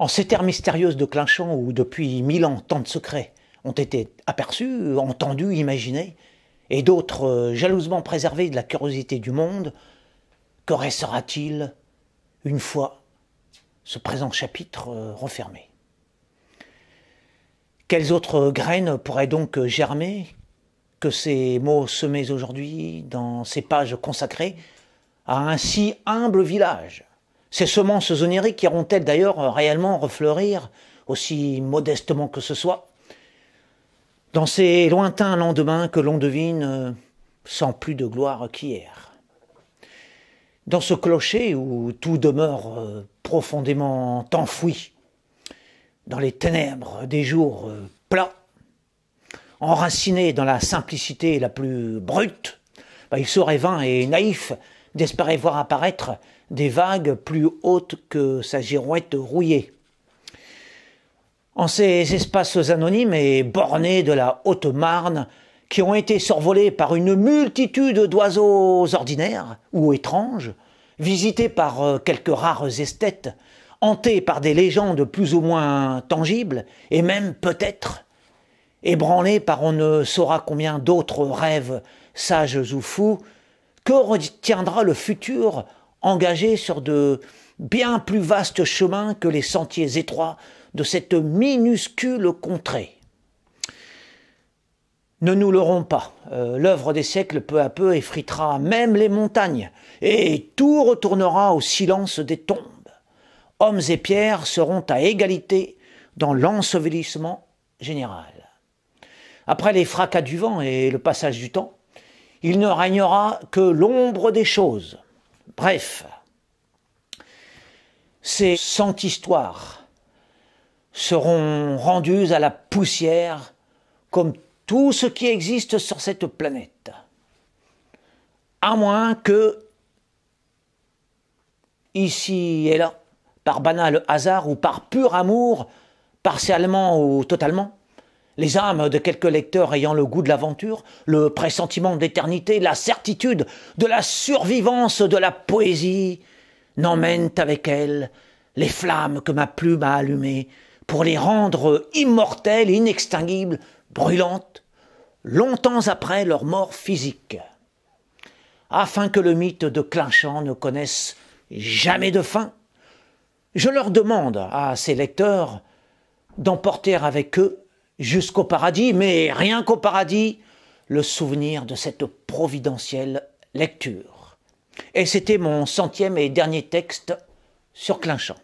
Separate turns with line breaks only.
En ces terres mystérieuses de Clinchon, où depuis mille ans tant de secrets ont été aperçus, entendus, imaginés, et d'autres euh, jalousement préservés de la curiosité du monde, que restera-t-il une fois ce présent chapitre euh, refermé Quelles autres graines pourraient donc germer que ces mots semés aujourd'hui dans ces pages consacrées à un si humble village ces semences oniriques iront-elles d'ailleurs euh, réellement refleurir, aussi modestement que ce soit Dans ces lointains lendemains que l'on devine euh, sans plus de gloire qu'hier. Dans ce clocher où tout demeure euh, profondément enfoui, dans les ténèbres des jours plats, enraciné dans la simplicité la plus brute, bah, il serait vain et naïf d'espérer voir apparaître des vagues plus hautes que sa girouette rouillée. En ces espaces anonymes et bornés de la Haute-Marne, qui ont été survolés par une multitude d'oiseaux ordinaires ou étranges, visités par euh, quelques rares esthètes, hantés par des légendes plus ou moins tangibles, et même peut-être ébranlés par on ne saura combien d'autres rêves sages ou fous, que retiendra le futur engagé sur de bien plus vastes chemins que les sentiers étroits de cette minuscule contrée ne nous leurrons pas, euh, l'œuvre des siècles peu à peu effritera même les montagnes, et tout retournera au silence des tombes. Hommes et pierres seront à égalité dans l'ensevelissement général. Après les fracas du vent et le passage du temps, il ne règnera que l'ombre des choses. Bref, ces cent histoires seront rendues à la poussière comme tout ce qui existe sur cette planète. À moins que, ici et là, par banal hasard ou par pur amour, partiellement ou totalement, les âmes de quelques lecteurs ayant le goût de l'aventure, le pressentiment d'éternité, la certitude de la survivance de la poésie, n'emmènent avec elles les flammes que ma plume a allumées pour les rendre immortelles inextinguibles, brûlantes, longtemps après leur mort physique, afin que le mythe de Clinchamp ne connaisse jamais de fin. Je leur demande à ces lecteurs d'emporter avec eux jusqu'au paradis, mais rien qu'au paradis, le souvenir de cette providentielle lecture. Et c'était mon centième et dernier texte sur Clinchamp.